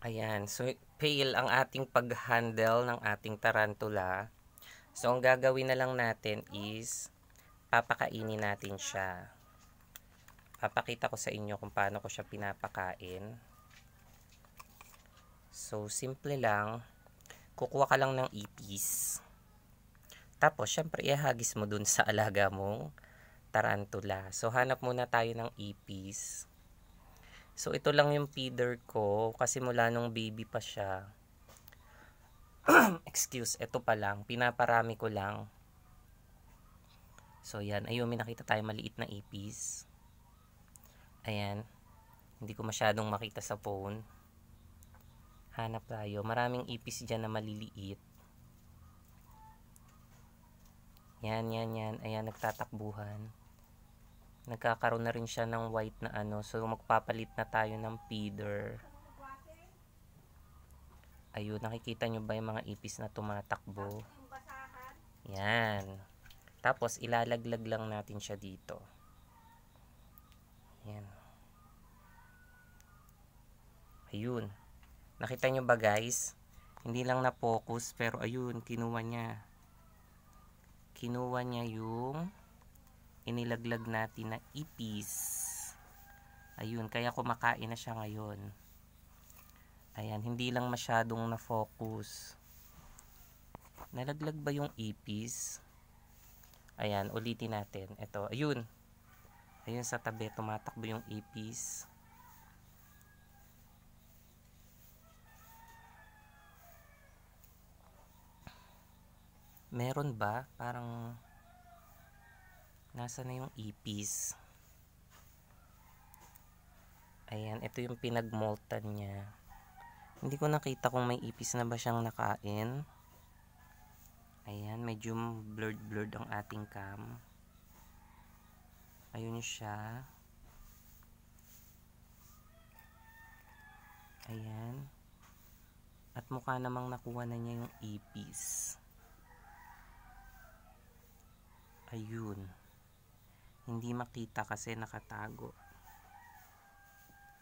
Ayan, so pale ang ating pag-handle ng ating tarantula. So ang gagawin na lang natin is papakainin natin siya. Papakita ko sa inyo kung paano ko siya pinapakain. So simple lang, kukuha ka lang ng ipis. Tapos syempre ihagis mo dun sa alaga mong tarantula. So hanap muna tayo ng ipis. So, ito lang yung feeder ko kasi mula nung baby pa siya. Excuse, ito pa lang. Pinaparami ko lang. So, yan. Ayun, may nakita tayo maliit na ipis. Ayan. Hindi ko masyadong makita sa phone. Hanap tayo. Maraming ipis dyan na maliliit. Yan, yan, yan. Ayan, nagtatakbuhan nagkakaroon na rin siya ng white na ano. So, magpapalit na tayo ng feeder. Ayun, nakikita nyo ba yung mga ipis na tumatakbo? Yan. Tapos, ilalaglag lang natin siya dito. Yan. Ayun. Nakita nyo ba guys? Hindi lang na-focus, pero ayun, kinuha niya. Kinuha niya yung inilaglag natin na ipis. Ayun, kaya kumakain na siya ngayon. Ayan, hindi lang masyadong na-focus. Nalaglag ba yung ipis? Ayan, ulitin natin. Ito, ayun. Ayun sa tabi, tumatakbo yung ipis. Meron ba? Parang nasa na yung ipis ayan ito yung pinagmoltan niya hindi ko nakita kung may ipis na ba siyang nakain ayan medyo blurred blurred ang ating cam ayun siya ayan at mukha namang nakuha na niya yung ipis ayun hindi makita kasi nakatago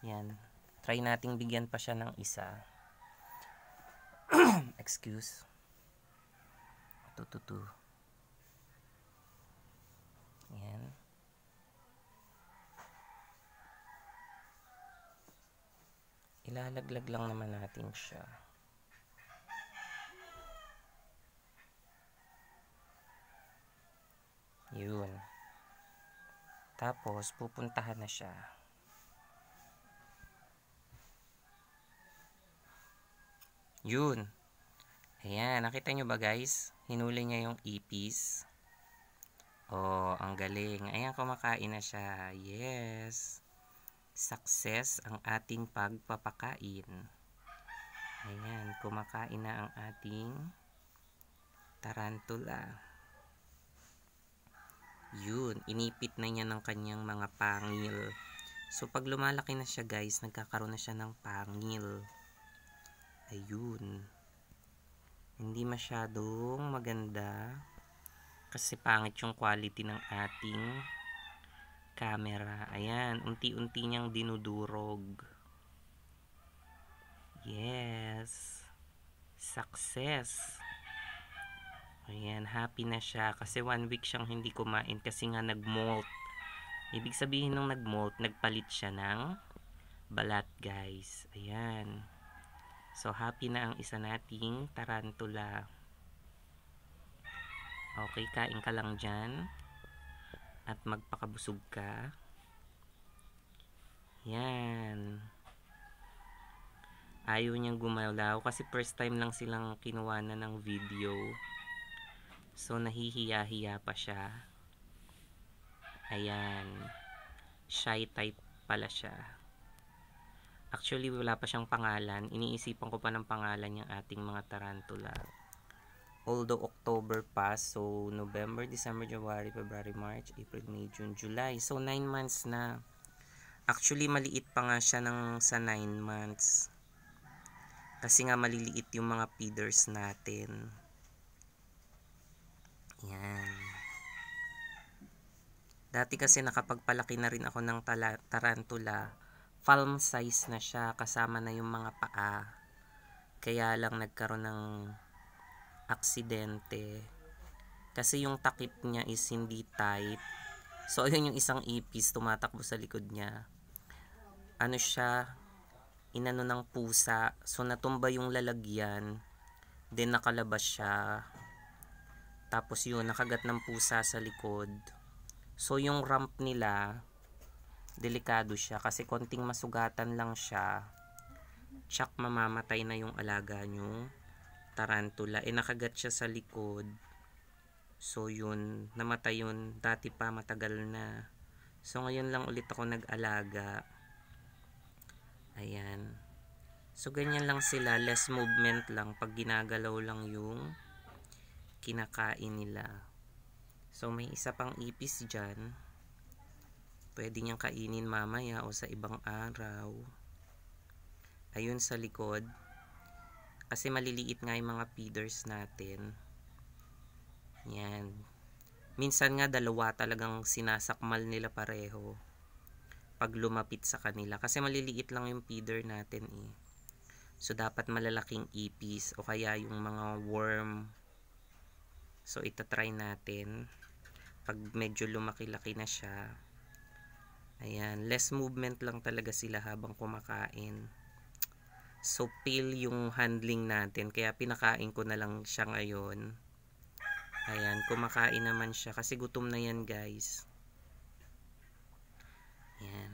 yan try nating bigyan pa siya ng isa excuse tututu yan ilalaglag lang naman natin siya yun tapos, pupuntahan na siya. Yun. Ayan, nakita nyo ba guys? Hinuli niya yung ipis. Oh, ang galing. Ayan, kumakain na siya. Yes. Success ang ating pagpapakain. Ayan, kumakain na ang ating tarantula. Yun, inipit na niya ng kanyang mga pangil. So, pag lumalaki na siya guys, nagkakaroon na siya ng pangil. Ayun. Hindi masyadong maganda. Kasi pangit yung quality ng ating camera. Ayan, unti-unti niyang dinudurog. Yes. Success. Ayan, happy na siya. Kasi one week siyang hindi kumain kasi nga nag-molt. Ibig sabihin nung nag-molt, nagpalit siya ng balat guys. Ayan. So, happy na ang isa nating tarantula. Okay, kain ka lang dyan. At magpakabusog ka. Yan. Ayaw niyang gumalaw kasi first time lang silang kinuha na ng video. So, nahihiya-hiya pa siya. Ayan. Shy type pala siya. Actually, wala pa siyang pangalan. Iniisipan ko pa ng pangalan yung ating mga tarantula. Although October pa, so November, December, January, February, March, April, May, June, July. So, 9 months na. Actually, maliit pa nga siya ng, sa 9 months kasi nga maliliit yung mga feeders natin yan. Dati kasi nakapagpalaki na rin ako ng tarantula. Palm size na siya kasama na yung mga paa. Kaya lang nagkaroon ng aksidente. Kasi yung takip niya is hindi tight. So, ayun yung isang ipis tumatakbo sa likod niya. Ano siya, inano ng pusa. So, natumba yung lalagyan. Then, nakalabas siya. Tapos yun, nakagat ng pusa sa likod. So yung ramp nila, delikado siya kasi konting masugatan lang siya. Tsak mamamatay na yung alaga nyo. Tarantula. Eh nakagat siya sa likod. So yun, namatay yun. Dati pa matagal na. So ngayon lang ulit ako nag-alaga. Ayan. So ganyan lang sila. Less movement lang pag ginagalaw lang yung kinakain nila. So may isa pang ipis dyan. Pwede niyang kainin mamaya o sa ibang araw. Ayun sa likod. Kasi maliliit nga yung mga feeders natin. Yan. Minsan nga dalawa talagang sinasakmal nila pareho pag lumapit sa kanila. Kasi maliliit lang yung feeder natin eh. So dapat malalaking ipis o kaya yung mga worm So, itatry natin. Pag medyo lumaki-laki na siya. Ayan. Less movement lang talaga sila habang kumakain. So, peel yung handling natin. Kaya pinakain ko na lang siya ngayon. Ayan. Kumakain naman siya. Kasi gutom na yan guys. Ayan.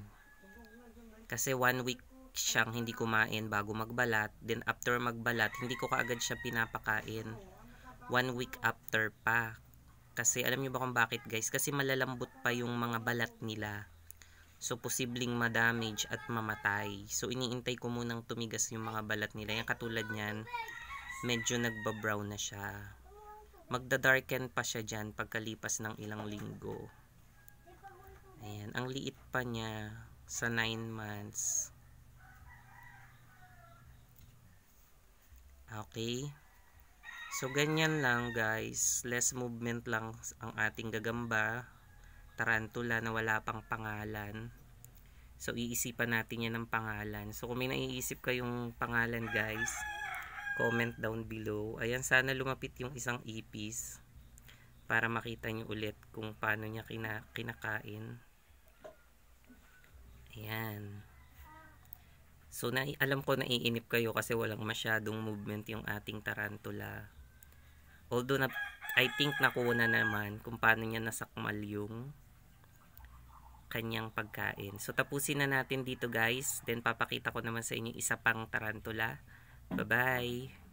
Kasi one week siyang hindi kumain bago magbalat. Then after magbalat, hindi ko kaagad siya pinapakain one week after pa. Kasi alam niyo ba kung bakit guys? Kasi malalambot pa yung mga balat nila. So, posibleng ma-damage at mamatay. So, iniintay ko munang tumigas yung mga balat nila. Yung katulad niyan, medyo nagbabrown na siya. Magda-darken pa siya dyan pagkalipas ng ilang linggo. Ayan, ang liit pa niya sa 9 months. Okay. So, ganyan lang guys. Less movement lang ang ating gagamba. Tarantula na wala pang pangalan. So, iisipan natin yan ng pangalan. So, kung may naiisip kayong pangalan guys, comment down below. Ayan, sana lumapit yung isang ipis para makita nyo ulit kung paano niya kina kinakain. Ayan. So, na alam ko naiinip kayo kasi walang masyadong movement yung ating tarantula. Although na I think nakuha na naman kung paano niya nasakmal yung kanyang pagkain. So tapusin na natin dito guys. Then papakita ko naman sa inyo isa pang tarantula. Bye-bye!